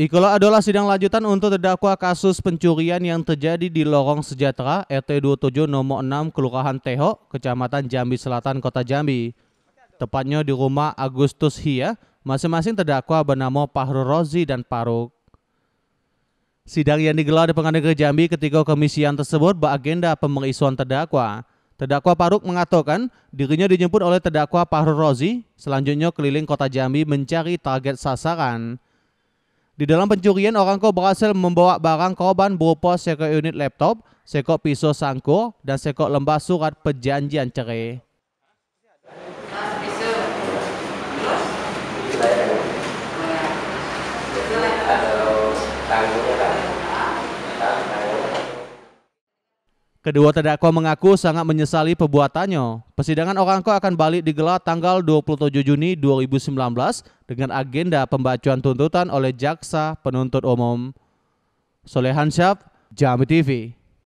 Ikula adalah sidang lanjutan untuk terdakwa kasus pencurian yang terjadi di Lorong Sejahtera RT 27 nomor 6 Kelurahan Teho, Kecamatan Jambi Selatan, Kota Jambi. Tepatnya di rumah Agustus Hia, masing-masing terdakwa bernama Pahru Rozi dan Paruk. Sidang yang digelar di Pengadilan Negeri Jambi ketika yang tersebut beragenda pemeriksaan terdakwa. Terdakwa Paruk mengatakan dirinya dijemput oleh terdakwa Pahru Rozi, selanjutnya keliling kota Jambi mencari target sasaran. Di dalam pencurian, orang kau berhasil membawa barang korban berupa seko unit laptop, seko pisau sanko, dan seko lembar surat perjanjian cerai. Terus? Kedua terdakwa mengaku sangat menyesali perbuatannya. Persidangan orang Orangko akan balik digelar tanggal 27 Juni 2019 dengan agenda pembacaan tuntutan oleh jaksa penuntut umum. Solehan Syaf, Jambi TV.